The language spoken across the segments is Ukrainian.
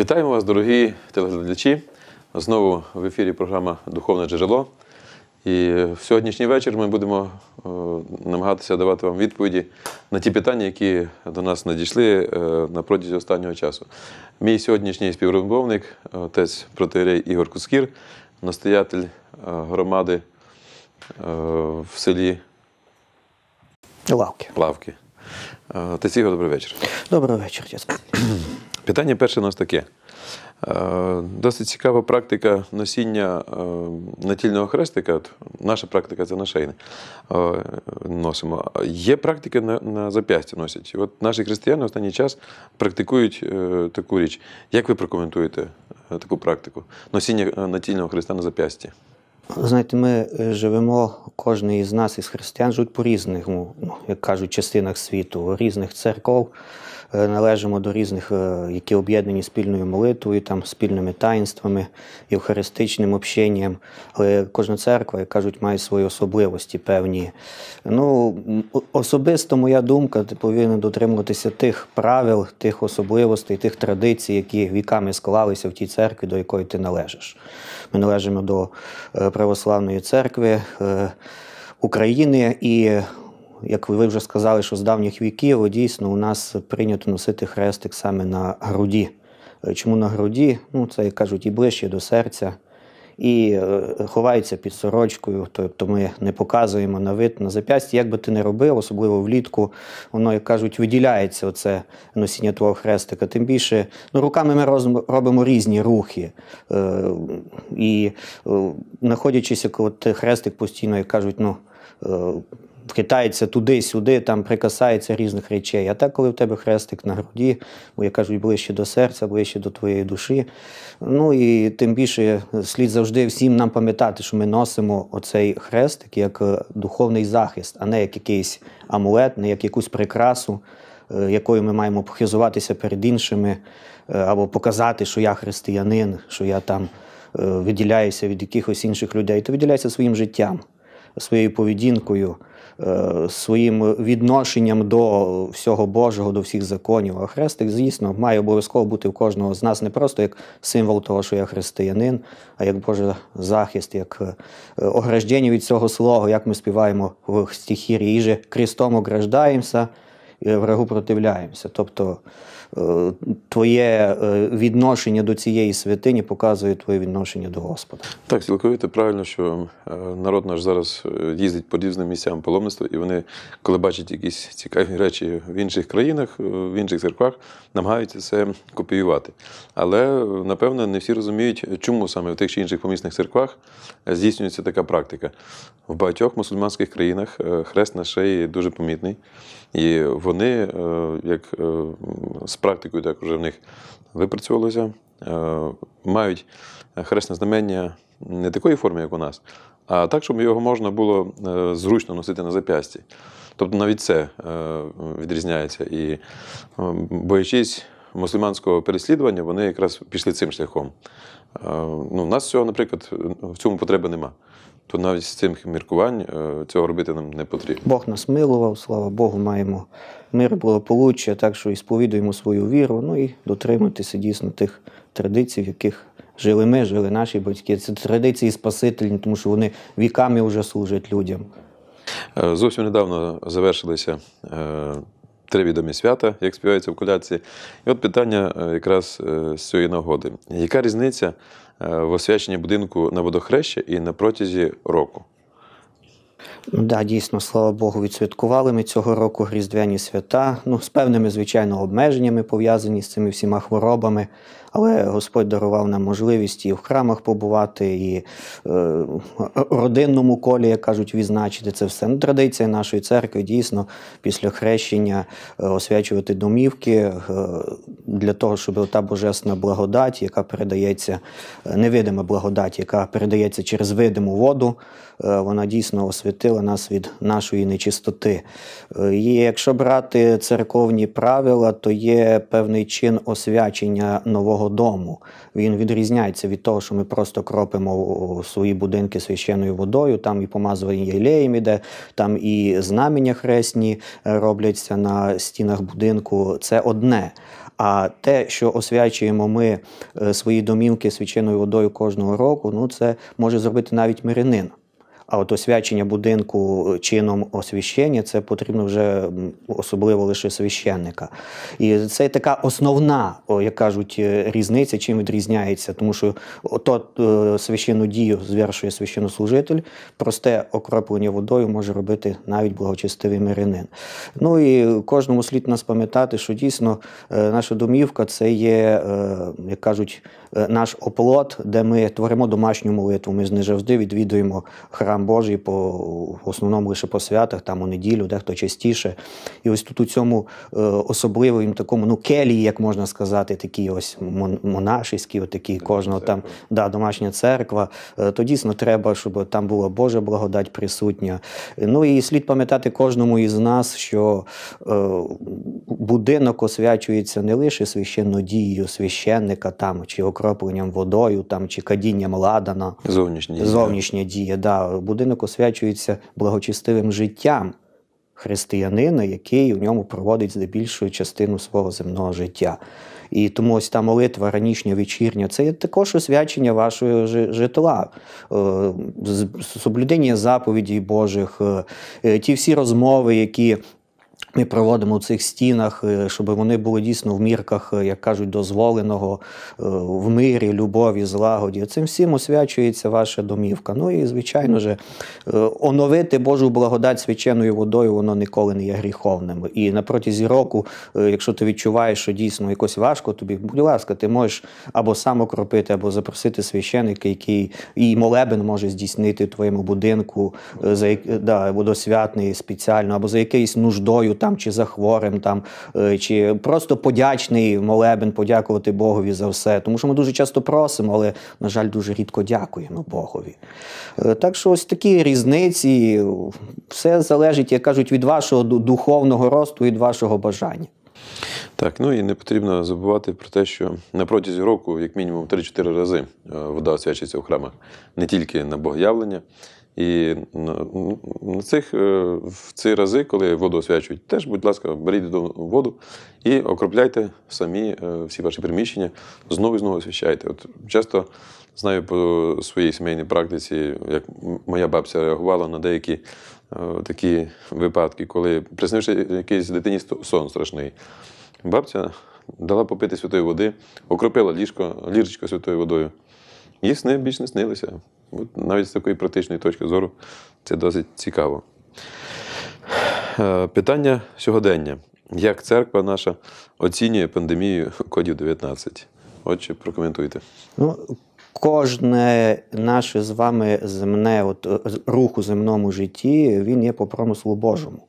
Вітаємо вас, дорогі телеглядачі. Знову в ефірі програма Духовне джерело. І в сьогоднішній вечір ми будемо е, намагатися давати вам відповіді на ті питання, які до нас надійшли е, на протязі останнього часу. Мій сьогоднішній співробовник, отець протирей Ігор Куцкір, настоятель е, громади в селі Лавки. Лавки. Отець Ігор, добрий вечір. Добрий вечір. Питання перше у нас таке. Е, досить цікава практика носіння е, натільного хрестика. Наша практика це на шейни е, носимо. Є практика на на зап'ясті носять. от Наші християни останній час практикують таку річ. Як ви прокоментуєте таку практику? Носіння натільного хреста на зап'ясті? Знаєте, ми живемо, кожен із нас, із християн, живуть по різних, ну, як кажуть, частинах світу, різних церков. Е, належимо до різних, е, які об'єднані спільною молитвою, там спільними таїнствами, євхаристичним общенням. Але кожна церква, як кажуть, має свої особливості певні. Ну, Особисто моя думка, ти повинен дотримуватися тих правил, тих особливостей, тих традицій, які віками склалися в тій церкві, до якої ти належиш. Ми належимо до е, православної церкви. України і як ви вже сказали, що з давніх віків дійсно у нас прийнято носити хрестик саме на груді. Е, чому на груді? Ну, це як кажуть, і ближче до серця, і е, ховається під сорочкою, тобто ми не показуємо на вид на зап'ясті. Як би ти не робив, особливо влітку, воно, як кажуть, виділяється оце носіння твого хрестика. Тим більше, ну, руками ми робимо різні рухи. Е, і знаходячись, коли хрестик постійно, як кажуть, ну вхитається туди-сюди, там прикасається різних речей. А так, коли в тебе хрестик на груді, бо я кажу, ближче до серця, ближче до твоєї душі. Ну і тим більше слід завжди всім нам пам'ятати, що ми носимо оцей хрестик як е, духовний захист, а не як якийсь амулет, не як якусь прикрасу е, якою ми маємо похизуватися перед іншими, е, або показати, що я християнин, що я там виділяюся від якихось інших людей, то виділяєшся своїм життям, своєю поведінкою, Е, своїм відношенням до всього Божого, до всіх законів. А хрестик, звісно, має обов'язково бути в кожного з нас не просто як символ того, що я християнин, а як Божий захист, як е, ограждення від цього слова, як ми співаємо в стихірі, «Іже крістом ограждаємося, і врагу противляємося. Тобто Е, твоє е, відношення до цієї святині показує твоє відношення до Господа. Так, цілковіте правильно, що е, народ наш зараз їздить по різним місцям паломництва, і вони, коли бачать якісь цікаві речі в інших країнах, в інших церквах, намагаються це копіювати. Але, напевно, не всі розуміють, чому саме в тих чи інших помісних церквах здійснюється така практика. В багатьох мусульманських країнах хрест на шиї дуже помітний, і вони як практикою так вже в них випрацьовувалося. Е, мають хресне знамення не такої форми, як у нас, а так, щоб його можна було е, зручно носити на зап'ясті. Тобто навіть це е, відрізняється. І боячись мусульманського переслідування, вони якраз пішли цим шляхом. Ну, У нас цього, наприклад, в цьому потреби нема то навіть з цим міркувань е, цього робити нам не потрібно. Бог нас милував, слава Богу, маємо мир благополуччя, так що і сповідуємо свою віру, ну і дотриматися дійсно тих традицій, в яких жили ми, жили наші батьки. Це традиції спасительні, тому що вони віками вже служать людям. Е, зовсім недавно завершилися е, три відомі свята, як співаються в коляції. І от питання е, якраз е, з цієї нагоди: яка різниця е, в освяченні будинку на водохреща і на протязі року? Ну да, дійсно, слава Богу, відсвяткували ми цього року різдвяні свята. Ну, з певними, звичайно, обмеженнями пов'язані з цими всіма хворобами. Але Господь дарував нам можливість і в храмах побувати, і е, родинному колі, як кажуть, відзначити це все. Ну, Традиція нашої церкви дійсно після хрещення е, освячувати домівки е, для того, щоб та божесна благодать, яка передається, е, невидима благодать, яка передається через видиму воду, вона дійсно освятила нас від нашої нечистоти. Е, і якщо брати церковні правила, то є певний чин освячення нового дому. Він відрізняється від того, що ми просто кропимо свої будинки священою водою. Там і помазування єлеєм іде, там і знамення хресні е, робляться на стінах будинку. Це одне. А те, що освячуємо ми е, свої домівки свіченою водою кожного року, ну це може зробити навіть мирянин. А от освячення будинку чином освіщення, це потрібно вже особливо лише священника. І це така основна, як кажуть, е, різниця, чим відрізняється, тому що то е, священну дію звершує священнослужитель, просте окроплення водою може робити навіть благочестивий мирянин. Ну і кожному слід нас пам'ятати, що дійсно е, наша домівка це є, як кажуть, Е, наш оплот, де ми творимо домашню молитву. Ми не завжди відвідуємо храм Божий по в основному лише по святах, там у неділю, дехто частіше. І ось тут у цьому е, особливому такому ну келії, як можна сказати, такі ось монашеські, отакі кожного там да, домашня церква. Е, то дійсно треба, щоб там була Божа благодать присутня. Ну і слід пам'ятати кожному із нас, що будинок освячується не лише священнодією священника там чи окремого окропленням водою там чи кадінням ладана. Зовнішня, Зовнішня дія. Да. Будинок освячується благочестивим життям християнина, який у ньому проводить здебільшу частину свого земного життя. І тому ось та молитва ранішня вечірня це також освячення вашого житла, е, соблюдення заповідей Божих, е, ті всі розмови, які ми проводимо в цих стінах, е, щоб вони були дійсно в мірках, е, як кажуть, дозволеного е, в мирі, любові, злагоді. Цим всім освячується ваша домівка. Ну і, звичайно же, оновити Божу благодать свяченою водою, воно ніколи не є гріховним. І на протязі року, якщо ти відчуваєш, що дійсно якось важко тобі, будь ласка, ти можеш або сам окропити, або запросити священика, який і молебен може здійснити в твоєму будинку, за да, водосвятний спеціально, або за якоюсь нуждою там чи за хворим, там е, чи просто подячний молебен, подякувати Богові за все. Тому що ми дуже часто просимо, але, на жаль, дуже рідко дякуємо Богові. Е, так що ось такі різниці, все залежить, як кажуть, від вашого духовного росту від вашого бажання. Так, ну і не потрібно забувати про те, що на протязі року, як мінімум, 3-4 рази е, вода освячується у храмах не тільки на богоявлення. І ну, на цих, е, в ці рази, коли воду освячують, теж, будь ласка, беріть воду і окропляйте самі е, всі ваші приміщення, знову і знову освіщайте. От Часто знаю по своїй сімейній практиці, як моя бабця реагувала на деякі е, такі випадки, коли приснивши якийсь дитині сон страшний. Бабця дала попити святої води, окропила ліжко, ліжечко святою водою. І сни більш не снилися. От Навіть з такої практичної точки зору це досить цікаво. Е, питання сьогодення. Як церква наша оцінює пандемію кодів 19? Отже, прокоментуйте. Ну, Кожне наше з вами земне от, руху земному житті, він є по промислу Божому.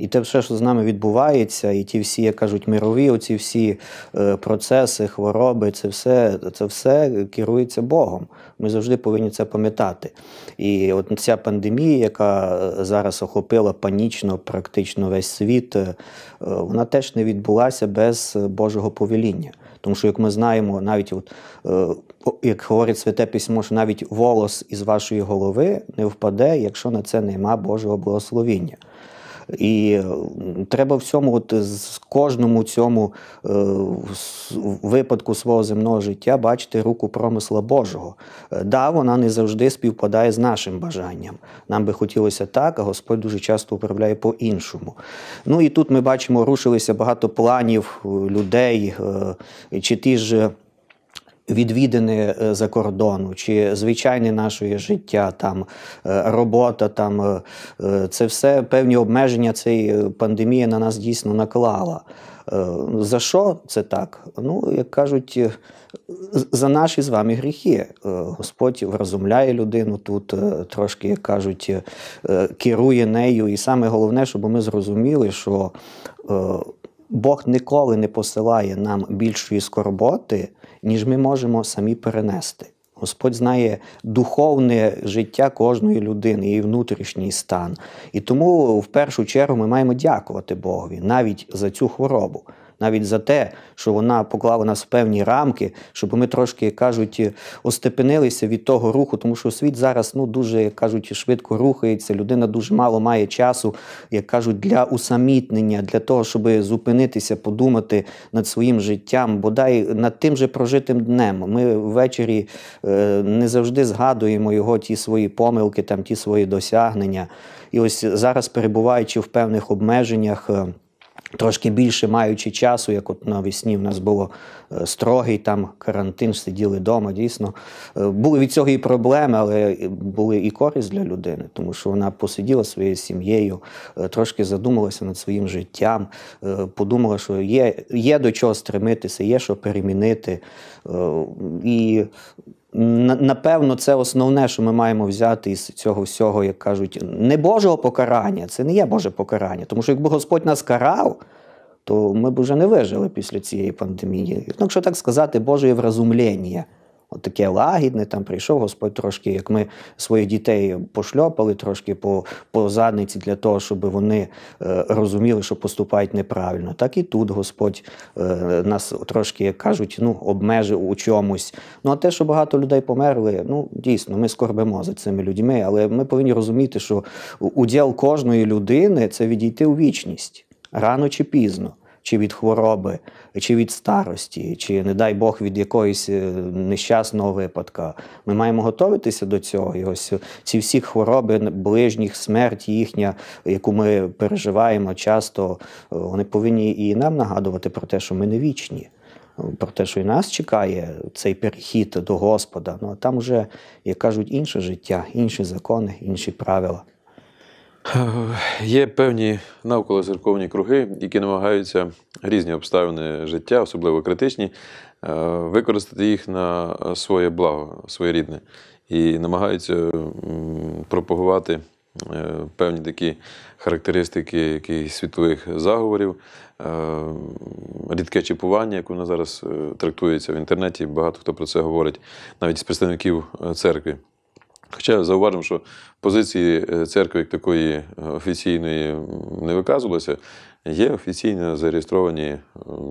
І те, все, що з нами відбувається, і ті всі, як кажуть, мирові, оці всі е, процеси, хвороби, це все це все керується Богом. Ми завжди повинні це пам'ятати. І от ця пандемія, яка е, зараз охопила панічно, практично весь світ, е, вона теж не відбулася без Божого повеління. Тому що, як ми знаємо, навіть от, як говорить святе письмо, що навіть волос із вашої голови не впаде, якщо на це нема Божого благословіння. І треба всьому, от з кожному цьому е, випадку свого земного життя бачити руку промисла Божого. Е, да, вона не завжди співпадає з нашим бажанням. Нам би хотілося так, а Господь дуже часто управляє по-іншому. Ну і тут ми бачимо, рушилися багато планів е, людей е, чи ті ж відвідини е, за кордону, чи звичайне наше життя, там е, робота, там е, це все певні обмеження цієї пандемії на нас дійсно наклала. За що це так? Ну, як кажуть, за наші з вами гріхи. Господь вразумляє людину тут, трошки, як кажуть, керує нею. І саме головне, щоб ми зрозуміли, що Бог ніколи не посилає нам більшої скорботи, ніж ми можемо самі перенести. Господь знає духовне життя кожної людини, її внутрішній стан. І тому в першу чергу ми маємо дякувати Богові навіть за цю хворобу навіть за те, що вона поклала нас в певні рамки, щоб ми трошки, як кажуть, остепенилися від того руху, тому що світ зараз ну дуже як кажуть швидко рухається. Людина дуже мало має часу, як кажуть, для усамітнення, для того, щоб зупинитися, подумати над своїм життям, бодай над тим же прожитим днем. Ми ввечері е, не завжди згадуємо його ті свої помилки, там ті свої досягнення. І ось зараз перебуваючи в певних обмеженнях. Е, Трошки більше маючи часу, як от навесні в нас було е, строгий там карантин, сиділи вдома, дійсно. Е, були від цього і проблеми, але були і користь для людини, тому що вона посиділа своєю сім'єю, е, трошки задумалася над своїм життям, подумала, що є є до чого стремитися, є що перемінити. І Напевно, це основне, що ми маємо взяти із цього всього, як кажуть, не Божого покарання, це не є Боже покарання. Тому що якби Господь нас карав, то ми б вже не вижили після цієї пандемії. Якщо так сказати, Боже вразумління от таке лагідне, там прийшов Господь трошки, як ми своїх дітей пошльопали, трошки по по задниці для того, щоб вони е, розуміли, що поступають неправильно. Так і тут Господь е, нас трошки, як кажуть, ну, обмежив у чомусь. Ну а те, що багато людей померли, ну дійсно, ми скорбимо за цими людьми, але ми повинні розуміти, що уділ кожної людини це відійти у вічність рано чи пізно чи від хвороби, чи від старості, чи, не дай Бог, від якогось е, нещасного випадка. Ми маємо готуватися до цього. І ось ці всі хвороби ближніх, смерть їхня, яку ми переживаємо часто, е, вони повинні і нам нагадувати про те, що ми не вічні. Е, про те, що і нас чекає цей перехід до Господа, ну а там вже, як кажуть, інше життя, інші закони, інші правила. Е, є певні навколо церковні круги, які намагаються різні обставини життя, особливо критичні, е, використати їх на своє благо, своєрідне, і намагаються пропагувати е, певні такі характеристики якихось світових заговорів, рідке чіпування, яке воно зараз трактується в інтернеті. Багато хто про це говорить, навіть з представників церкви. Хоча зауважимо, що позиції е, церкви як такої е, офіційної не виказувалося, є офіційно зареєстровані е,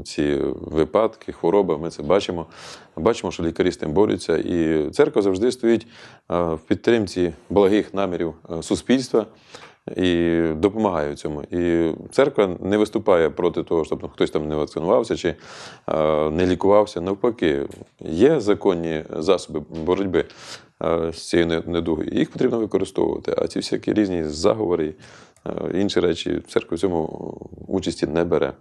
ці випадки, хвороби, ми це бачимо. Бачимо, що лікарі з тим борються. І церква завжди стоїть в підтримці благих намірів суспільства і допомагає у цьому. І церква не виступає проти того, щоб хтось там не вакцинувався чи е, не лікувався. Навпаки, є законні засоби боротьби е, з цією недугою. Їх потрібно використовувати. А ці всякі різні заговори, е, інші речі, церква в цьому участі не бере.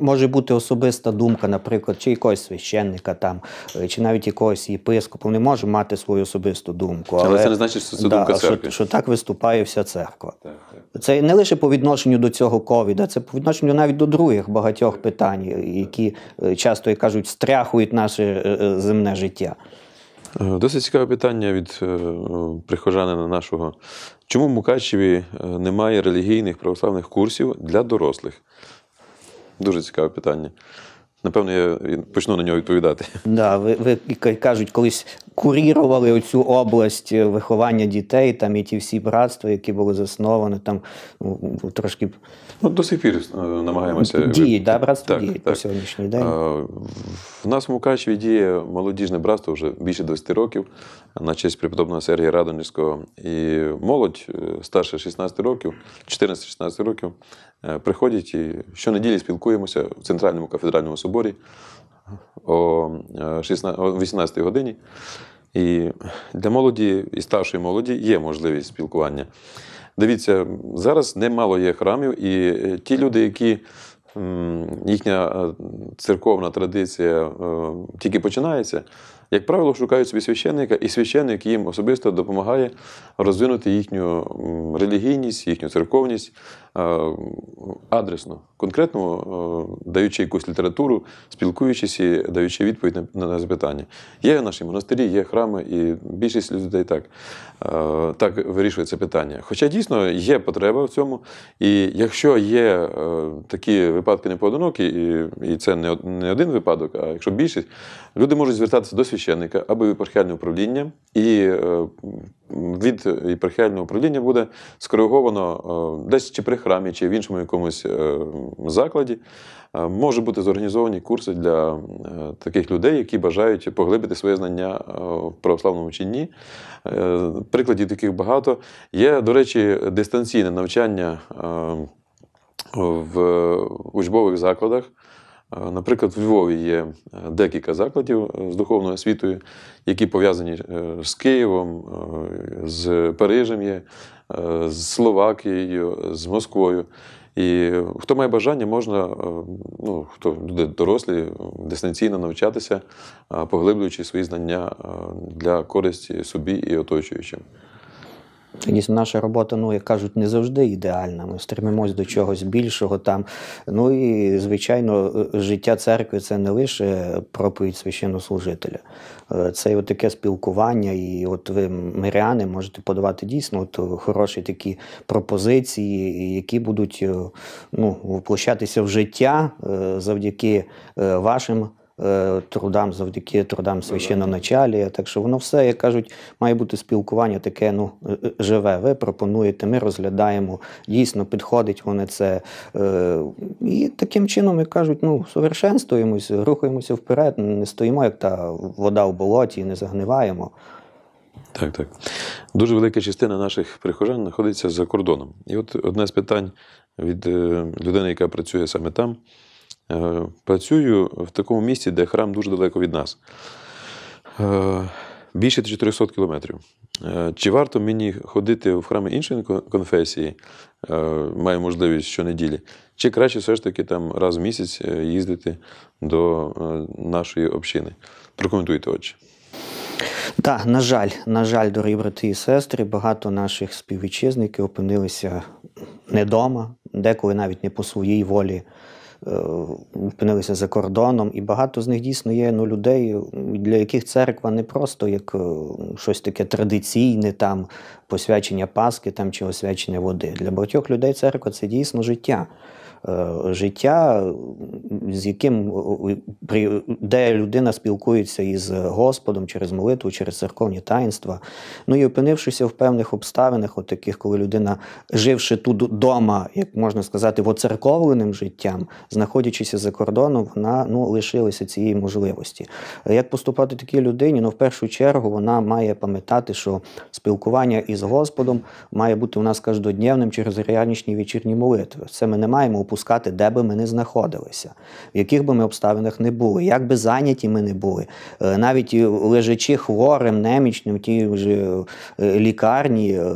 Може бути особиста думка, наприклад, чи якогось священника там, е, чи навіть якогось єпископа. Вони можуть мати свою особисту думку. Але, але це не значить, що це да, думка церкви. Що, що так виступає вся церква. Так, так. Це не лише по відношенню до цього ковіда, це по відношенню навіть до других багатьох питань, е, які е, часто як кажуть, стряхують наше земне життя. Досить цікаве питання від прихожанина нашого. Чому в Мукачеві немає релігійних православних курсів для дорослих? Дуже цікаве питання. Напевно, я почну на нього відповідати. Да, ви ви кажуть, колись курірували оцю область е, виховання дітей, там і ті всі братства, які були засновані, там трошки Ну, до сих пір е, намагаємося діють. Да, братство так, діють так. по сьогоднішній день. В нас в Мукачеві діє молодіжне братство вже більше 20 років, на честь преподобного Сергія Радонежського. І молодь е, старше 16 років, 14-16 років Е, приходять і щонеділі спілкуємося в центральному кафедральному соборі о 18-й е, годині. І для молоді і старшої молоді є можливість спілкування. Дивіться, зараз немало є храмів, і е, ті люди, які їхня церковна традиція тільки починається, як правило, шукають собі священника, і священник їм особисто допомагає розвинути їхню релігійність, їхню церковність е, адресно, конкретно е, даючи якусь літературу, спілкуючись і даючи відповідь на запитання. Є наші монастирі, є храми, і більшість людей так е, так вирішує це питання. Хоча дійсно є потреба в цьому, і якщо є такі випадки непоодинокі, і це не один випадок, а якщо більшість, люди можуть звертатися до священника, священника або єпархіальне управління, і е, від єпархіального управління буде скориговано е, десь чи при храмі, чи в іншому якомусь е, закладі. Може бути зорганізовані курси для таких людей, які бажають поглибити своє знання в православному чинні. Прикладів таких багато. Є, до речі, дистанційне навчання в учбових закладах. Е, наприклад, в Львові є е, декілька закладів е, з духовною освітою, які пов'язані з Києвом, з Парижем, є, з Словакією, з Москвою. І хто має бажання, можна, ну, хто люди дорослі, дистанційно навчатися, поглиблюючи свої знання для користі собі і оточуючим. Дійсно, наша робота, ну як кажуть, не завжди ідеальна. Ми стремимось до чогось більшого там. Ну і звичайно, е, життя церкви це не лише проповідь священнослужителя, е, це і таке спілкування. І от ви, миряни, можете подавати дійсно от хороші такі пропозиції, які будуть е, ну, воплощатися в життя завдяки вашим Е, трудам завдяки трудам ну священоначалія. Так що воно все, як кажуть, має бути спілкування таке ну, е, е, живе. Ви пропонуєте, ми розглядаємо, дійсно підходить вони це. І таким чином, як кажуть, ну, совершенствуємось, рухаємося вперед, не стоїмо, як та вода в болоті, не загниваємо. Так, так. Дуже велика частина наших прихожан знаходиться за кордоном. І от одне з питань від людини, яка працює саме там. Е, працюю в такому місці, де храм дуже далеко від нас. Е, більше 400 кілометрів. Е, чи варто мені ходити в храми іншої конфесії, маю можливість щонеділі, чи краще все ж таки там раз в місяць їздити до нашої общини? Прокоментуйте отче. Так, на жаль, на жаль, дорогі брати і сестри, багато наших співвітчизників опинилися не дома, деколи навіть не по своїй волі Е, опинилися за кордоном, і багато з них дійсно є ну, людей, для яких церква не просто як е, щось таке традиційне, там посвячення Паски там, чи освячення води. Для багатьох людей церква це дійсно життя. Е, життя, з яким е, де людина спілкується із Господом через молитву, через церковні таїнства. Ну і опинившися в певних обставинах, от таких, коли людина, живши тут вдома, як можна сказати, воцерковленим життям, знаходячися за кордоном, вона ну лишилася цієї можливості. Як поступати такій людині? Ну, в першу чергу, вона має пам'ятати, що спілкування із Господом має бути у нас каждодневним через реальнішні вечірні молитви. Це ми не маємо допускати, де би ми не знаходилися, в яких би ми обставинах не були, як би зайняті ми не були. Е, навіть лежачи хворим, немічним, ті ж е, лікарні е,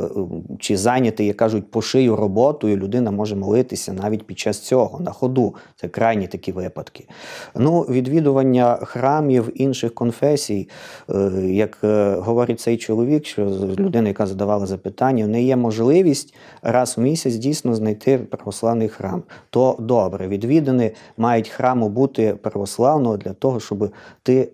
чи зайняті, як кажуть, по шию роботою, людина може молитися навіть під час цього на ходу. Це крайні такі випадки. Ну, відвідування храмів інших конфесій, як говорить цей чоловік, що людина, яка задавала запитання, не є можливість раз в місяць дійсно знайти православний храм то добре. Відвідини мають храму бути православного для того, щоб ти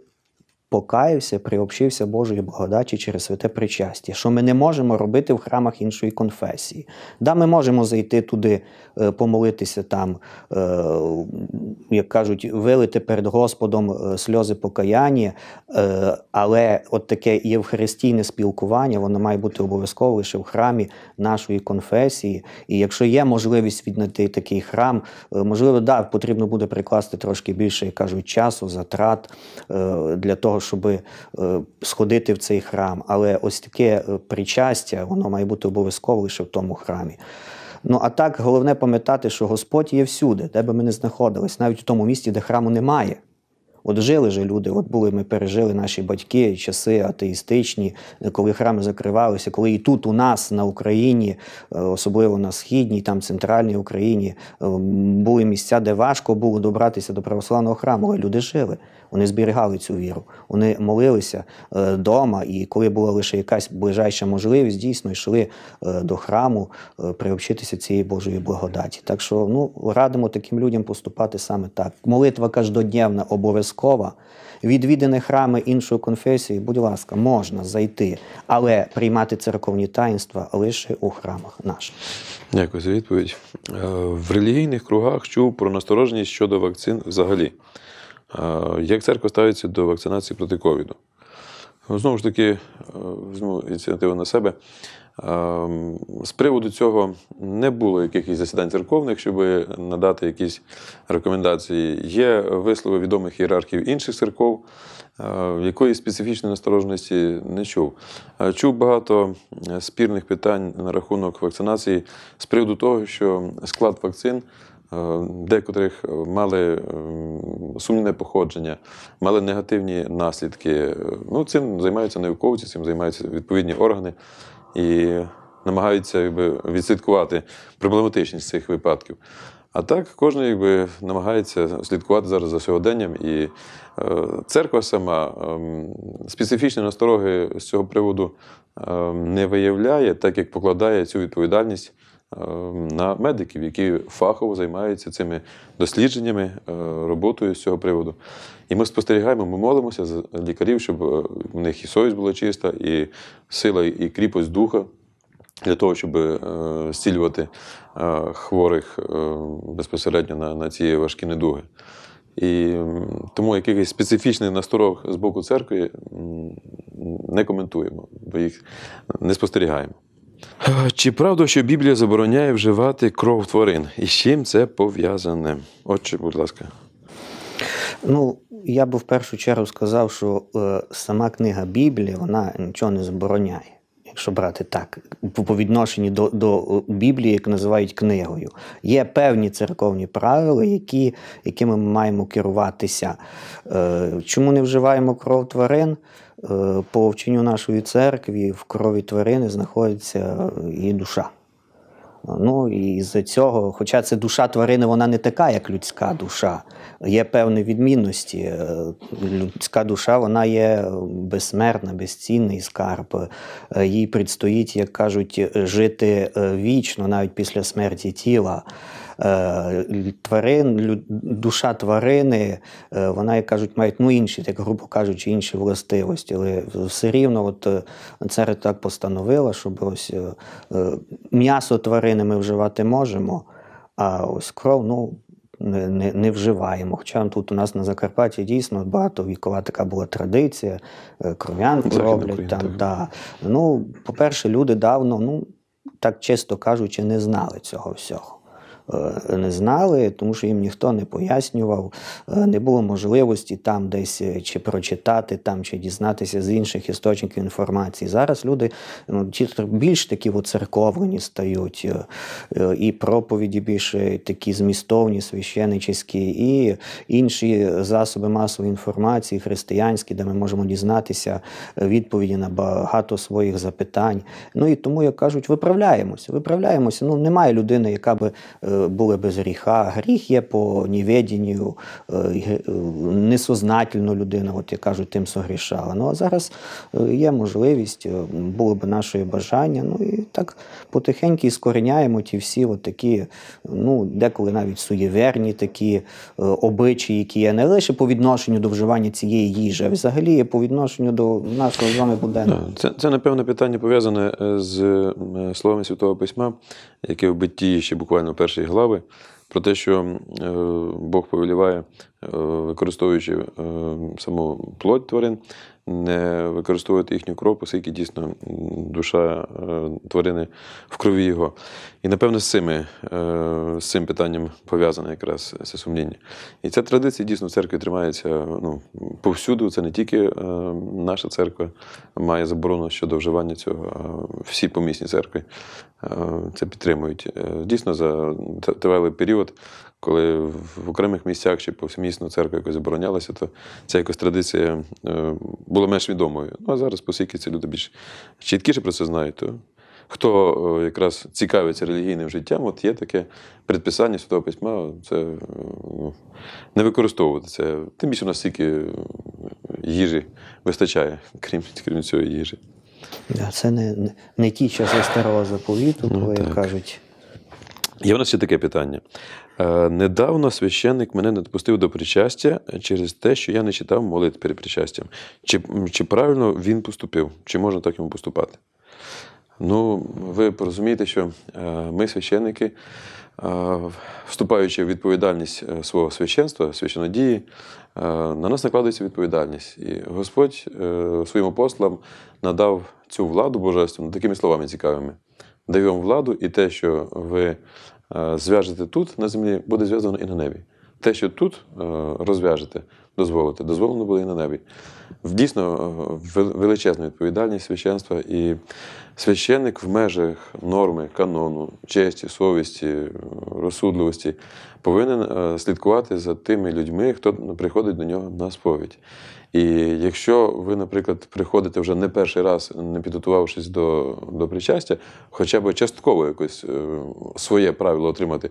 покаявся, приобщився Божої благодаті через святе причастя, що ми не можемо робити в храмах іншої конфесії. Да, ми можемо зайти туди, е, помолитися там, е, як кажуть, вилити перед Господом е, сльози покаяння, але от таке євхаристійне спілкування, воно має бути обов'язково лише в храмі нашої конфесії. І якщо є можливість віднайти такий храм, можливо, да, потрібно буде прикласти трошки більше, як кажуть, часу, затрат для того, щоб е, сходити в цей храм. Але ось таке е, причастя, воно має бути обов'язково лише в тому храмі. Ну а так головне пам'ятати, що Господь є всюди, де би ми не знаходились, навіть у тому місті, де храму немає. От жили же люди, от були, ми пережили наші батьки, часи атеїстичні, коли храми закривалися, коли і тут у нас на Україні, е, особливо на східній, там центральній Україні, були місця, де важко було добратися до православного храму, але люди жили. Вони зберігали цю віру. Вони молилися вдома, е, і коли була лише якась ближайша можливість, дійсно йшли е, до храму е, приобщитися цієї Божої благодаті. Так що ну радимо таким людям поступати саме так. Молитва каждодневна, обов'язкова. Відвідини храми іншої конфесії, будь ласка, можна зайти, але приймати церковні таїнства лише у храмах наших. Дякую за відповідь. В релігійних кругах чув про настороженість щодо вакцин взагалі. Як церква ставиться до вакцинації проти ковіду? Ну, знову ж таки, е, візьму ініціативу на себе. Е, з приводу цього не було якихось засідань церковних, щоб надати якісь рекомендації. Є вислови відомих ієрархів інших церков, е, якої специфічної насторожності не чув. Чув багато спірних питань на рахунок вакцинації з приводу того, що склад вакцин Е, декотрих мали е, сумнівне походження, мали негативні наслідки. Ну, Цим займаються науковці, цим займаються відповідні органи і намагаються якби, відслідкувати проблематичність цих випадків. А так кожен якби, намагається слідкувати зараз за сьогоденням. І е, церква сама ем, специфічні настороги з цього приводу ем, не виявляє, так як покладає цю відповідальність Ем, на медиків, які фахово займаються цими дослідженнями, е, роботою з цього приводу. І ми спостерігаємо, ми молимося за лікарів, щоб е, в них і совість була чиста, і сила, і кріпость духа. Для того, щоб е, зцілювати хворих безпосередньо на на ці важкі недуги. І тому якихось специфічний насторог з боку церкви не коментуємо, бо їх не спостерігаємо. Чи правда, що Біблія забороняє вживати кров тварин? І з чим це пов'язане? Отче, будь ласка. Ну, я би в першу чергу сказав, що е, сама книга Біблії вона нічого не забороняє. Якщо брати так, по відношенні до до е, Біблії, як називають книгою, є певні церковні правила, які, якими ми маємо керуватися. Е, Чому не вживаємо кров тварин? Е, по вченню нашої церкви в крові тварини знаходиться і душа. Ну і з за цього, хоча це душа тварини, вона не така, як людська душа, є певні відмінності. Е, людська душа вона є безсмертна, безцінний скарб. Е, їй предстоїть, як кажуть, жити вічно навіть після смерті тіла. Е, тварин, душа тварини, е, вона, як кажуть, мають ну, інші, так грубо кажучи, інші властивості. Але все рівно, от е, церква так постановила, щоб ось м'ясо тварини ми вживати можемо, а ось кров, ну. Не, не вживаємо. Хоча тут у нас на Закарпатті дійсно багато вікова така була традиція, кров'янку роблять. там. Да. Ну, По-перше, люди давно, ну так чисто кажучи, не знали цього всього. Е, не знали, тому що їм ніхто не пояснював, е, не було можливості там десь е, чи прочитати, там чи дізнатися з інших істочників інформації. Зараз люди ну, більш такі церковлені стають, і проповіді більш такі змістовні, священичі, і інші засоби масової інформації, християнські, де ми можемо дізнатися відповіді на багато своїх запитань. Ну і тому, як кажуть, виправляємося. Виправляємося. Ну немає людини, яка би були без гріха. Гріх є по неведенню, е, е, несознательно людина, от як кажуть, тим согрішала. Ну а зараз е, є можливість, було б наше бажання. Ну і так потихеньки скореняємо ті всі от такі, ну деколи навіть суєверні такі обичаї, які є не лише по відношенню до вживання цієї їжі, а взагалі по відношенню до нашого з вами буденного. Це, це напевно питання пов'язане з словами Святого Письма, яке в битті ще буквально перший глави про те, що е, Бог повеліває, е, використовуючи е, саму плоть тварин, не використовувати їхню кров, оскільки дійсно душа е, тварини в крові його. І, напевно, з цими, е, з цим питанням пов'язане якраз це сумління. І ця традиція дійсно в церкві тримається ну, повсюду. Це не тільки е, наша церква має заборону щодо вживання цього, а всі помісні церкви це підтримують. Дійсно, за тривалий період коли в окремих місцях чи повсемісно церква якось оборонялася, то ця якось традиція е, була менш відомою. Ну а зараз, оскільки ці люди більш чіткіше про це знають, то хто е, якраз цікавиться релігійним життям, от є таке предписання Святого Письма, це е, ну, не використовувати це. Тим більше у нас стільки їжі вистачає, крім, крім цього їжі. Це не не ті часи старого заповіту, коли ну, кажуть. Є в нас ще таке питання. Е, недавно священник мене не допустив до причастя через те, що я не читав молитв перед причастям. Чи чи правильно він поступив? Чи можна так йому поступати? Ну, ви розумієте, що е, ми, священники, е, вступаючи в відповідальність свого священства, священодії, на нас накладається відповідальність. І Господь своїм апостолам надав цю владу божественну такими словами цікавими. Даю вам владу і те, що ви Е, зв'яжете тут на землі, буде зв'язано і на небі. Те, що тут е, розв'яжете, дозволите, дозволено буде і на небі. Дійсно, е, величезна відповідальність священства, і священник в межах норми, канону, честі, совісті, розсудливості повинен е, слідкувати за тими людьми, хто приходить до нього на сповідь. І якщо ви, наприклад, приходите вже не перший раз, не підготувавшись до до причастя, хоча б частково якось е, своє правило отримати.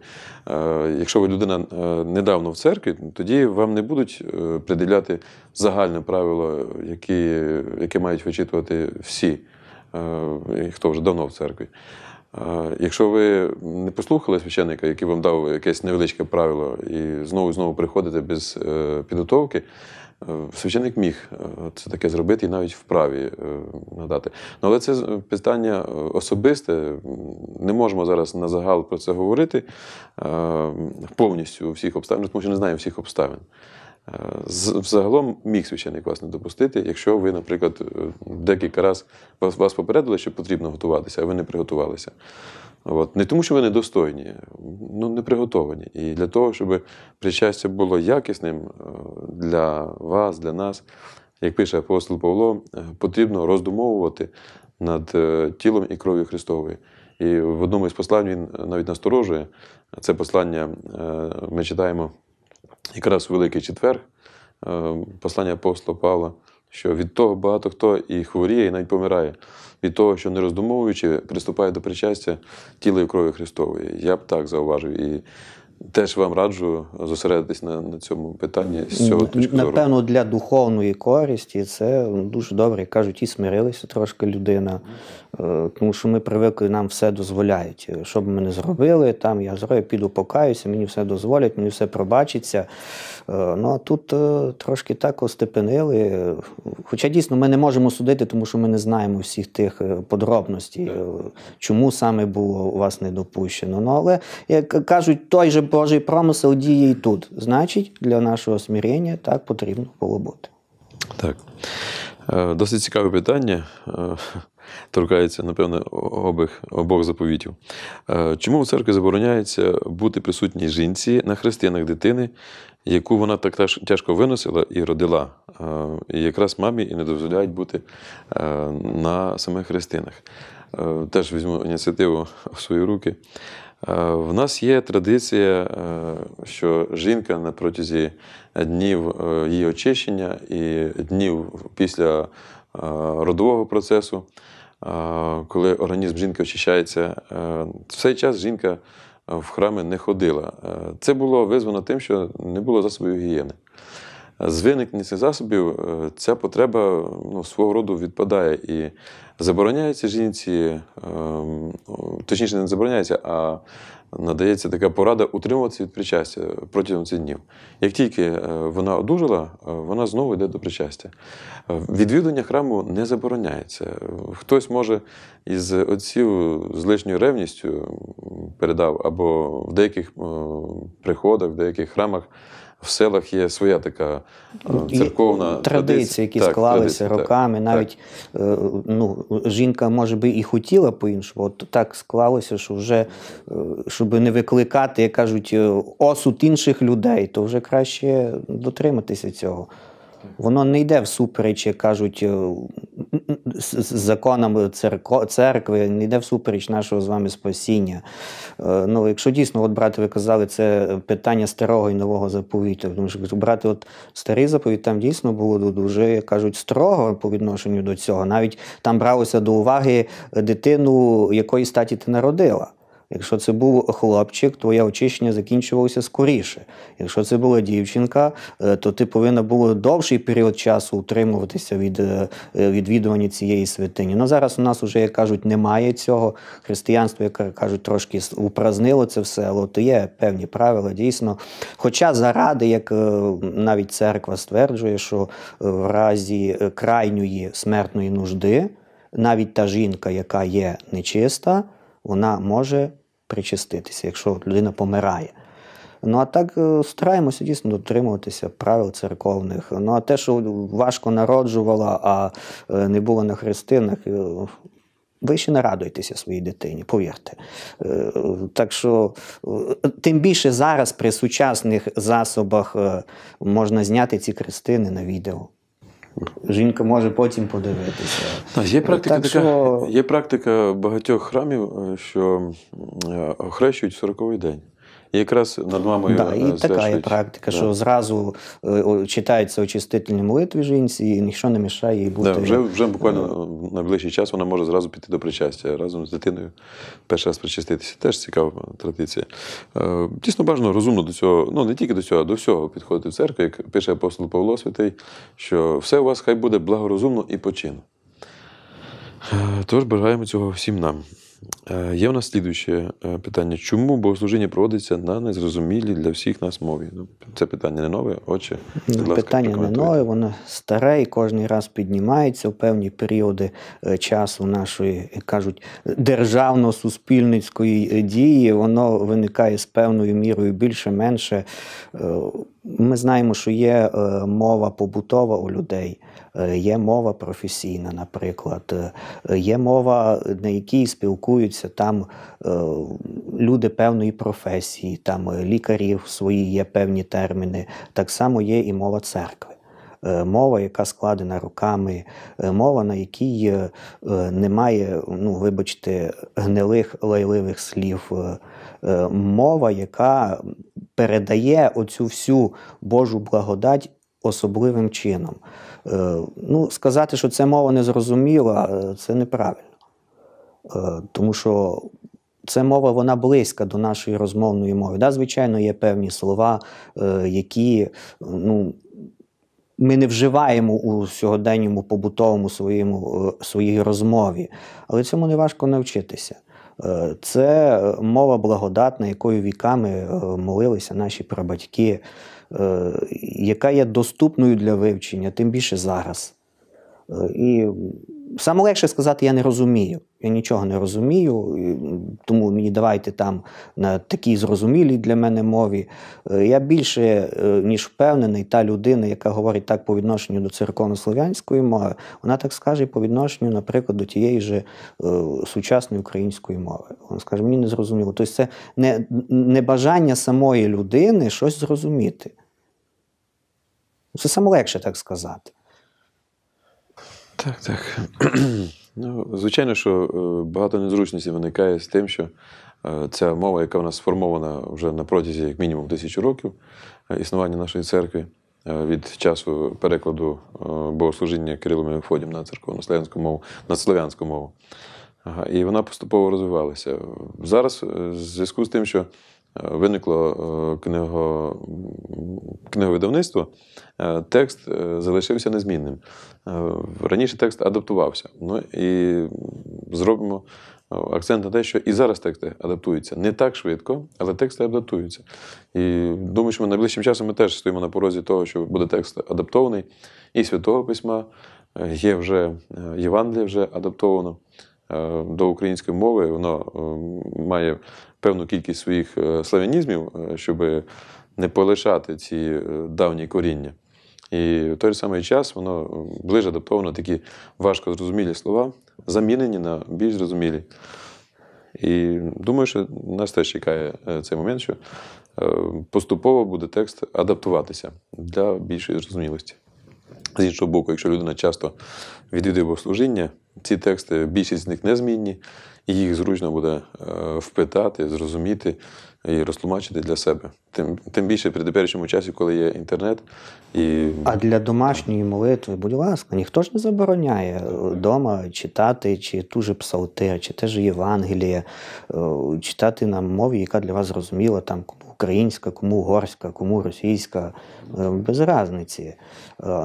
Е, якщо ви людина недавно в церкві, тоді вам не будуть приділяти загальне правило, які, яке мають вичитувати всі, хто вже давно в церкві. Якщо ви не послухали священника, який вам дав якесь невеличке правило, і знову і знову приходите без е, підготовки, е, священник міг е, це таке зробити і навіть вправі надати. Ну, Але це питання особисте. Не можемо зараз на загал про це говорити повністю у всіх обставинах, тому що не знаємо всіх обставин. Взагалом міг священник вас не допустити, якщо ви, наприклад, е, декілька разів вас, вас попередили, що потрібно готуватися, а ви не приготувалися. От. Не тому, що ви недостойні, ну не приготовані. І для того, щоб причастя було якісним е, для вас, для нас, як пише апостол Павло, е, потрібно роздумовувати над тілом і кров'ю Христової. І в одному із послань він навіть насторожує це послання, ми читаємо якраз Великий Четвер, е, послання апостола Павла, що від того багато хто і хворіє, і навіть помирає, від того, що не роздумовуючи, приступає до причастя тіла і крові Христової. Я б так зауважив. І Теж вам раджу зосередитись на на цьому питанні з цього точки зору. Напевно, для духовної користі це ну, дуже добре. Як кажуть, і смирилися трошки людина, Е, тому що ми привикли, нам все дозволяють. Е, що б ми не зробили, там я зрою, піду покаюся, мені все дозволять, мені все пробачиться. Е, ну а тут трошки так остепенили. Хоча дійсно ми не можемо судити, тому що ми не знаємо всіх тих подробностей, чому саме було у вас не допущено. Ну але як кажуть, той же Божий промисел діє і тут. Значить, для нашого смирення так потрібно було бути. Так. Досить цікаве питання торкається, напевно, обих, обох заповітів. Е, чому у церкві забороняється бути присутній жінці на хрестинах дитини, яку вона так тяжко виносила і родила? Е, і якраз мамі і не дозволяють бути е, на самих Христинах. Теж візьму ініціативу в свої руки. В нас є традиція, що жінка на протязі днів її очищення і днів після родового процесу коли організм жінки очищається, е, в цей час жінка е, в храми не ходила. Е, це було визвано тим, що не було засобів гігієни. З виникнення цих засобів ця потреба ну, свого роду відпадає і забороняється жінці, ем, точніше, не забороняється, а надається така порада утримуватися від причастя протягом цих днів. Як тільки е, вона одужала, е, вона знову йде до причастя. Е, відвідування храму не забороняється. Хтось може із отців з лишньою ревністю передав, або в деяких приходах, в деяких храмах в селах є своя така е, ну, церковна і традиція, які так, склалися традиція, роками. Так, Навіть так. Е, ну, жінка, може би, і хотіла по-іншому, от так склалося, що вже е, щоб не викликати, як кажуть, осуд інших людей, то вже краще дотриматися цього. Воно не йде всупереч, як кажуть, е, з законами церкви, церкви, не йде всупереч нашого з вами спасіння. Е, ну, Якщо дійсно, от, брати, ви казали, це питання старого і нового заповіту. Тому що брати, от старий заповідь там дійсно було дуже, як кажуть, строго по відношенню до цього. Навіть там бралося до уваги дитину, якої статі ти народила. Якщо це був хлопчик, твоє очищення закінчувалося скоріше. Якщо це була дівчинка, е, то ти повинна було довший період часу утримуватися від е, е, відвідування цієї святині. Ну зараз у нас вже, як кажуть, немає цього. Християнство, як кажуть, трошки упразнило це все, але то є певні правила дійсно. Хоча заради, як навіть церква стверджує, що в разі крайньої смертної нужди навіть та жінка, яка є нечиста, вона може причаститися, якщо людина помирає. Ну а так е, стараємося дійсно дотримуватися правил церковних. Ну а те, що важко народжувала, а е, не було на хрестинах. Е, ви ще не радуєтеся своїй дитині, повірте. Так що, тим більше зараз при сучасних засобах можна зняти ці хрестини на відео жінка може потім подивитися. Є практика так, така, що... є практика багатьох храмів, е, що е, охрещують в 40-й день якраз над мамою да, е, і така є практика, да. що зразу е, читається очистительні молитві жінці, і ніщо не мішає їй бути. Да, вже вже буквально е, на найближчий час вона може зразу піти до причастя разом з дитиною. Перший раз причаститися. Теж цікава традиція. Дійсно бажано розумно до цього, ну не тільки до цього, а до всього підходити в церкву, як пише апостол Павло Святий, що все у вас хай буде благорозумно і по чину. Тож бажаємо цього всім нам. Е, є у нас слідуюче е, питання: чому богослужіння проводиться на незрозумілій для всіх нас мові? Ну, це питання не нове, отче. Ну, ласка, питання не нове, воно старе і кожен раз піднімається у певні періоди е, часу нашої, як кажуть, державно-суспільницької дії. Воно виникає з певною мірою більше-менше. Ми знаємо, що є мова побутова у людей. Е, є мова професійна, наприклад, е, є мова, на якій спілкуються там е, люди певної професії, там лікарів свої є певні терміни. Так само є і мова церкви. Мова, яка складена руками, мова, на якій немає, ну, вибачте, гнилих лайливих слів, мова, яка передає оцю всю Божу благодать особливим чином. Е, ну, сказати, що це мова незрозуміла, е, це неправильно. Е, тому що це мова вона близька до нашої розмовної мови. Да, Звичайно, є певні слова, які ну, ми не вживаємо у сьогоденньому побутовому своєму, своїй розмові, але цьому не важко навчитися. Це мова благодатна, якою віками молилися наші прабатьки. Е, яка є доступною для вивчення, тим більше зараз. Е, і саме легше сказати, я не розумію. Я нічого не розумію, тому мені давайте там на такій зрозумілій для мене мові. Е, я більше ніж впевнений, та людина, яка говорить так по відношенню до церковно-слов'янської мови, вона так скаже і по відношенню, наприклад, до тієї ж сучасної української мови. Вона скаже, мені не зрозуміло. Тобто, це не, не бажання самої людини щось зрозуміти. Ну, це саме легше так сказати. Так, так. Ну, Звичайно, що е, багато незручностей виникає з тим, що е, ця мова, яка в нас сформована вже на протязі як мінімум тисячі років е, існування нашої церкви від часу перекладу богослужіння Кирилом і Мефодієм на церковнославянську мову, на слов'янську мову. І вона поступово розвивалася. Зараз, в зв'язку з тим, що виникло е, книго, книговидавництво, е, текст е, залишився незмінним. Раніше текст адаптувався. Ну і зробимо акцент на те, що і зараз тексти адаптуються. Не так швидко, але тексти адаптуються. І думаю, що ми найближчим часом ми теж стоїмо на порозі того, що буде текст адаптований і святого письма. Є вже Євангеліє вже адаптовано до української мови, воно має певну кількість своїх е, славянізмів, е, щоб не полишати ці е, давні коріння. І в той самий час воно ближе адаптовано такі важко зрозумілі слова, замінені на більш зрозумілі. І думаю, що нас теж чекає цей момент, що поступово буде текст адаптуватися для більшої зрозумілості. З іншого боку, якщо людина часто відвідує богослужіння, ці тексти більшість з них незмінні, і їх зручно буде е, впитати, зрозуміти і розтлумачити для себе. Тим тим більше при теперішньому часі, коли є інтернет. І... А для домашньої молитви, будь ласка, ніхто ж не забороняє вдома е, читати, чи ту же псалтир, чи теж ж Євангеліє, е, читати на мові, яка для вас зрозуміла, там українська, кому угорська, кому російська, е, без разниці. Е,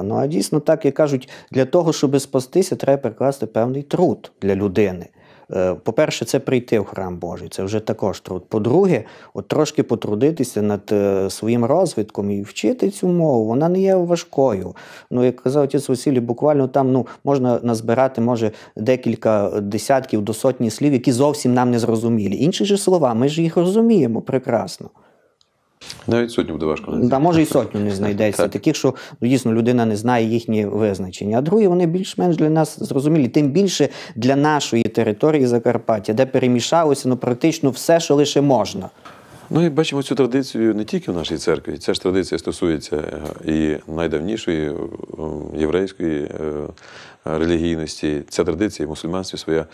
ну а дійсно так як кажуть, для того, щоб спастися, треба прикласти певний труд для людини. Е, по-перше, це прийти в храм Божий, це вже також труд. По-друге, от трошки потрудитися над своїм розвитком і вчити цю мову, вона не є важкою. Ну, як казав отець Василій, буквально там ну, можна назбирати, може, декілька десятків до сотні слів, які зовсім нам не зрозумілі. Інші ж слова, ми ж їх розуміємо прекрасно. Навіть сотню буде важко. знайти. Да, може і сотню не знайдеться. Так. Таких, що ну, дійсно людина не знає їхні визначення. А другі вони більш-менш для нас зрозумілі, тим більше для нашої території Закарпаття, де перемішалося ну, практично все, що лише можна. Ну і бачимо цю традицію не тільки в нашій церкві. Ця ж традиція стосується е, і найдавнішої єврейської е, релігійності. Ця традиція в мусульманстві своя е,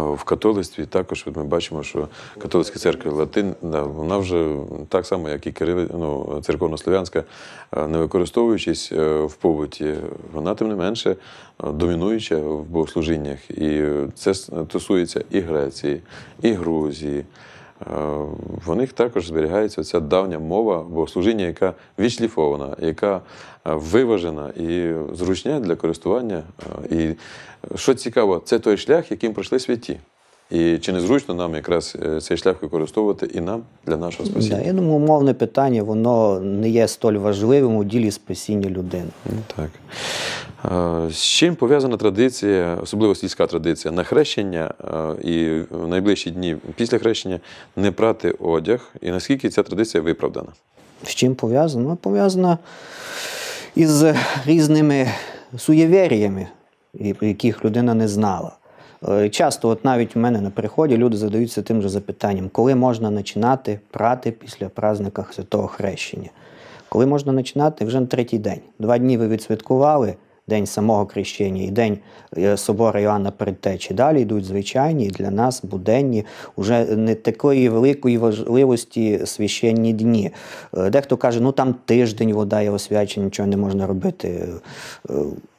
в католицтві. Також ми бачимо, що католицька церква Латин вона вже так само, як і Кирили, ну, Слов'янська, е, не використовуючись е, в побуті, вона тим не менше домінуюча в богослужіннях. І це стосується і Греції, і Грузії. Е, в них також зберігається ця давня мова богослужіння, яка відшліфована, яка е, виважена і зручня для користування. Е, і що цікаво, це той шлях, яким пройшли святі. І чи не зручно нам якраз е, цей шлях використовувати і нам для нашого спасіння? Да, Я думаю, умовне питання, воно не є столь важливим у ділі спасіння людини. Ну, так. З чим пов'язана традиція, особливо сільська традиція, на хрещення і в найближчі дні після хрещення не прати одяг? І наскільки ця традиція виправдана? З чим пов'язана? Вона ну, пов'язана із різними суєверіями, яких людина не знала. Е, часто, от навіть у мене на приході, люди задаються тим же запитанням, коли можна починати прати після празника Святого Хрещення. Коли можна починати вже на третій день. Два дні ви відсвяткували день самого Хрещення і день е, Собора Іоанна Предтечі. Далі йдуть звичайні для нас буденні, уже не такої великої важливості священні дні. Е, дехто каже, ну там тиждень вода є освячена, нічого не можна робити.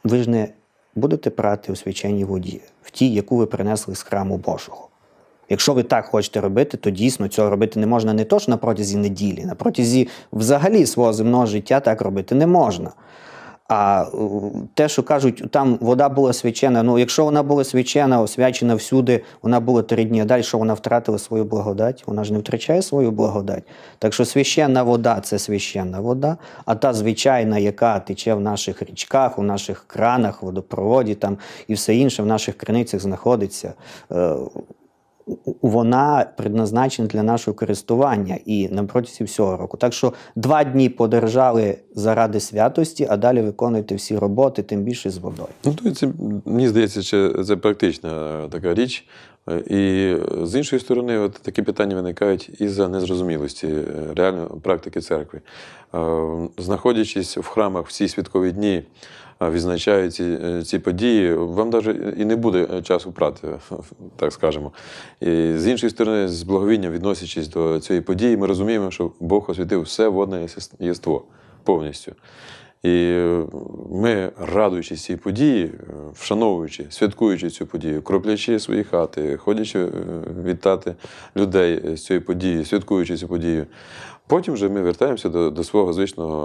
Ви ж не будете прати у свяченій воді, в тій, яку ви принесли з храму Божого. Якщо ви так хочете робити, то дійсно цього робити не можна не то, що на протязі неділі, на протязі взагалі свого земного життя так робити не можна. А те, що кажуть, там вода була свячена. Ну, якщо вона була свячена, освячена всюди, вона була три дні. Далі що вона втратила свою благодать, вона ж не втрачає свою благодать. Так що священна вода це священна вода, а та звичайна, яка тече в наших річках, у наших кранах, водопроводі там і все інше в наших криницях знаходиться. Е, вона предназначена для нашого користування і на протязі всього року. Так що два дні подержали заради святості, а далі виконуйте всі роботи, тим більше з водою. Ну це мені здається, що це практична така річ. І з іншої сторони, от такі питання виникають із за незрозумілості е, реально практики церкви, е, знаходячись в храмах в ці святкові дні відзначає ці е, ці події, вам навіть і не буде е, часу прати, так скажемо. І З іншої сторони, з благовінням відносячись до цієї події, ми розуміємо, що Бог освітив все водне єство повністю. І е, ми, радуючись цій події, вшановуючи, святкуючи цю подію, кроплячи свої хати, ходячи вітати людей з цієї події, святкуючи цю подію, Потім вже ми вертаємося до до свого звичного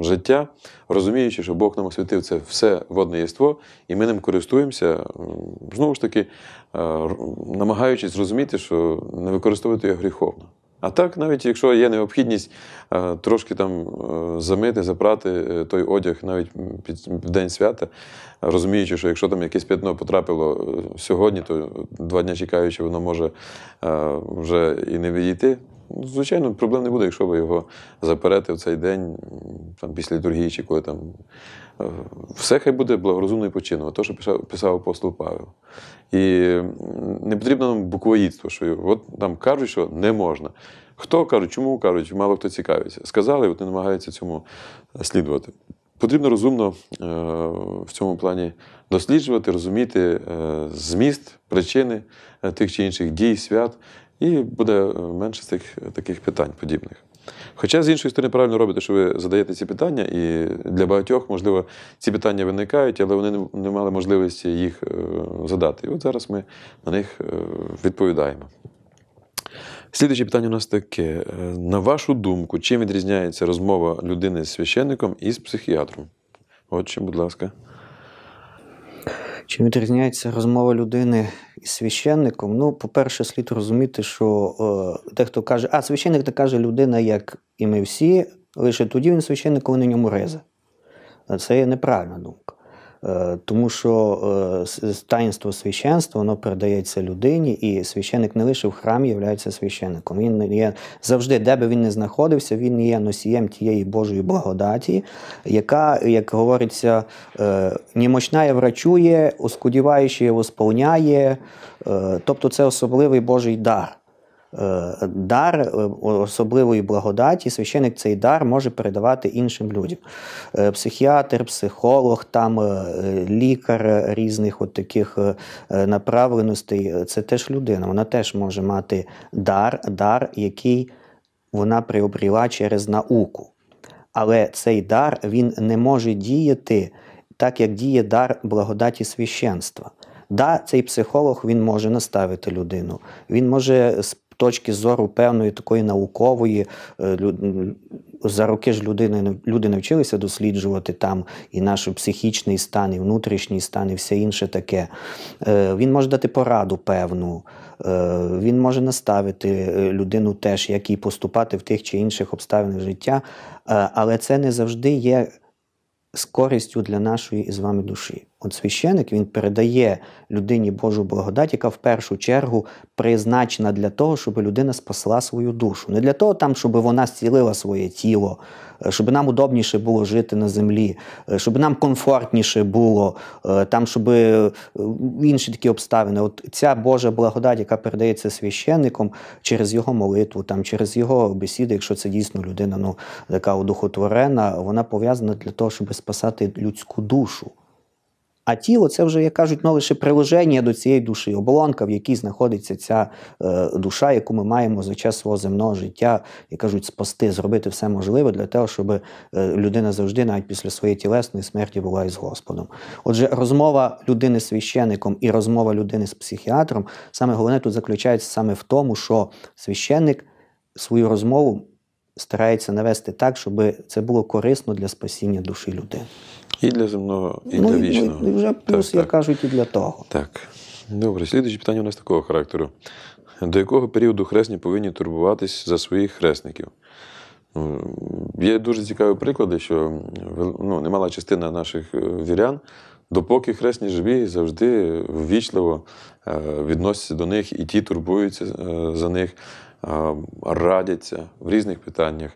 е, життя, розуміючи, що Бог нам освятив це все водне єство, і ми ним користуємося, е, знову ж таки, е, намагаючись зрозуміти, що не використовувати його гріховно. А так, навіть якщо є необхідність е, трошки там е, замити, запрати е, той одяг навіть під, під день свята, розуміючи, що якщо там якесь п'ятно потрапило сьогодні, то два дні чекаючи, воно може вже і не відійти. Звичайно, проблем не буде, якщо ви його заперете в цей день, там, після літургії чи коли там. Е, все хай буде благорозумно і починено, те, що писав, писав апостол Павел. І не потрібно нам буквоїдство, що от там кажуть, що не можна. Хто кажуть, чому кажуть, мало хто цікавиться. Сказали, от не намагаються цьому слідувати. Потрібно розумно е, в цьому плані досліджувати, розуміти е, зміст, причини тих чи інших дій, свят і буде е, менше цих е, таких питань подібних. Хоча, з іншої сторони, правильно робите, що ви задаєте ці питання, і для багатьох, можливо, ці питання виникають, але вони не мали можливості їх е, задати. І от зараз ми на них відповідаємо. Слідуюче питання у нас таке: на вашу думку, чим відрізняється розмова людини з священником і з психіатром? Отче, будь ласка. Чим відрізняється розмова людини із священником? Ну, по-перше, слід розуміти, що е, дехто каже, а священник так каже людина, як і ми всі, лише тоді він священник, коли на ньому риза. Е, це є неправильна думка. Е, тому що е, таїнство священства воно передається людині, і священик не лише в храмі є священником. Він є завжди, де би він не знаходився, він є носієм тієї Божої благодаті, яка, як говориться, е, німочна врачує, оскудіваючи, восполняє. Тобто це особливий Божий дар. Е, дар е, особливої благодаті, священик цей дар може передавати іншим людям. Е, психіатр, психолог, там лікар різних от таких направленостей це теж людина. Вона теж може мати дар, дар, який вона приобріла через науку. Але цей дар він не може діяти так, як діє дар благодаті священства. Да, цей психолог він може наставити людину, він може точки зору певної такої наукової е, за роки ж людини люди навчилися досліджувати там і наш психічний стан, і внутрішній стан, і все інше таке. Е, він може дати пораду певну, е, він може наставити людину теж, як їй поступати в тих чи інших обставинах життя, але це не завжди є з користю для нашої з вами душі. От священик він передає людині Божу благодать, яка в першу чергу призначена для того, щоб людина спасла свою душу. Не для того, там, щоб вона зцілила своє тіло, е, щоб нам удобніше було жити на землі, е, щоб нам комфортніше було, е, там, щоб інші такі обставини. От ця Божа благодать, яка передається священником через його молитву, там, через його бесіди, якщо це дійсно людина ну, така одухотворена, вона пов'язана для того, щоб спасати людську душу. А тіло це вже, як кажуть, ну, лише приложення до цієї душі, оболонка, в якій знаходиться ця е, душа, яку ми маємо за час свого земного життя, як кажуть, спасти, зробити все можливе для того, щоб е, людина завжди, навіть після своєї тілесної смерті, була із Господом. Отже, розмова людини з священником і розмова людини з психіатром, саме головне тут заключається саме в тому, що священник свою розмову старається навести так, щоб це було корисно для спасіння душі людини. І для земного, і ну, для ну, вічного. Ну, Вже плюс, так, як так. кажуть, і для того. Так. Добре, слідуючі питання у нас такого характеру. До якого періоду хресні повинні турбуватись за своїх хресників? Є дуже цікаві приклади, що ну, немала частина наших е, вірян, допоки хресні живі, завжди ввічливо е, відносяться до них, і ті турбуються е, за них, радяться в різних питаннях.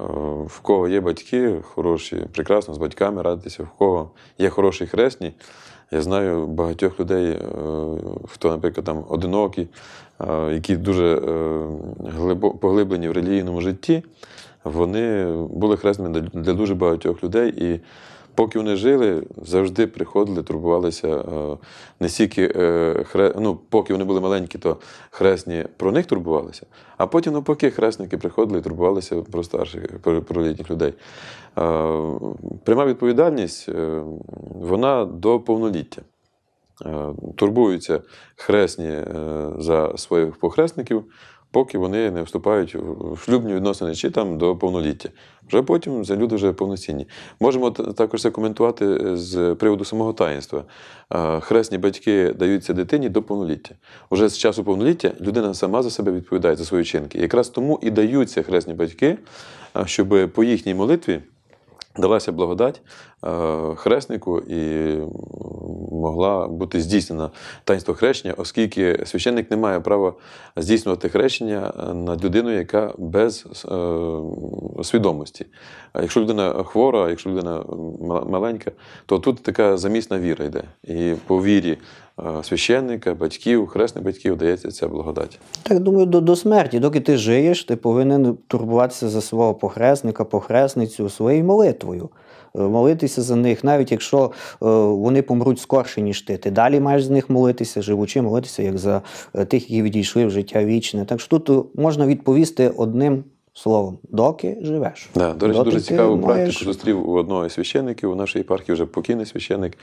Е, в кого є батьки хороші, прекрасно з батьками радитися, в кого є хороші хресні. Я знаю багатьох людей, е, хто, наприклад, там одинокі, е, які дуже поглиблені в релігійному житті, вони були хресними для дуже багатьох людей. І Поки вони жили, завжди приходили, турбувалися е, не стільки е, хре... ну, поки вони були маленькі, то хресні про них турбувалися, а потім, навпаки, хресники приходили і турбувалися про старших, про літніх людей. Е, пряма відповідальність вона до повноліття. Турбуються хресні за своїх похресників поки вони не вступають в шлюбні відносини чи там до повноліття. Вже потім за люди вже повноцінні. Можемо також це коментувати е, з приводу самого таїнства. Хресні батьки даються дитині до повноліття. Уже з часу повноліття людина сама за себе відповідає за свої чинки. Якраз тому і даються хресні батьки, щоб по їхній молитві. Далася благодать е, хреснику і могла бути здійснена таїнство хрещення, оскільки священник не має права здійснювати хрещення е, над людиною, яка без е, свідомості. А Якщо людина хвора, якщо людина маленька, то тут така замісна віра йде. І по вірі Е, священника, батьків, хресних батьків дається ця благодать. Так думаю, до до смерті, доки ти жиєш, ти повинен турбуватися за свого похресника, похресницю своєю молитвою. Е, молитися за них, навіть якщо е, вони помруть скорше, ніж ти. Ти далі маєш з них молитися, живучи, молитися, як за тих, які відійшли в життя вічне. Так що тут можна відповісти одним Словом, доки живеш. Да, До речі, доки дуже цікаву маєш... зустрів у одного із у нашій єпархії, вже покійний священик.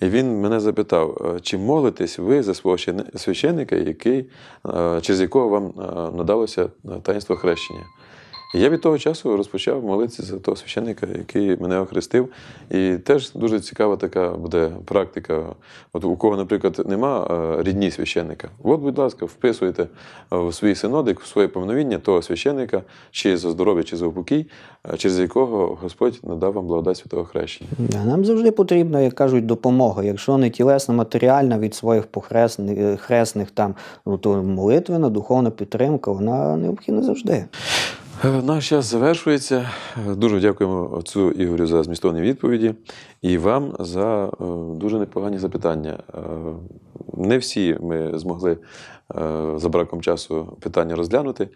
І він мене запитав, «Е, чи молитесь ви за свого священика, який, е, через якого вам е, надалося таїнство хрещення? І я від того часу розпочав молитися за того священника, який мене охрестив. І теж дуже цікава така буде практика. От у кого, наприклад, нема е, рідні священника. От, будь ласка, вписуйте е, в свій синодик, в своє повновіння того священника, чи за здоров'я, чи за упокій, е, через якого Господь надав вам благодать святого хрещення. Нам завжди потрібна, як кажуть, допомога. Якщо не тілесна, матеріальна від своїх похресних хресних там, ну, то молитвена, духовна підтримка, вона необхідна завжди. Е, наш час завершується. Е, дуже дякуємо отцю Ігорю за змістовні відповіді і вам за е, дуже непогані запитання. Не всі ми змогли за браком часу питання розглянути.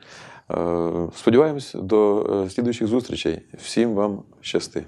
Сподіваємось до слідуючих зустрічей. Всім вам щасти!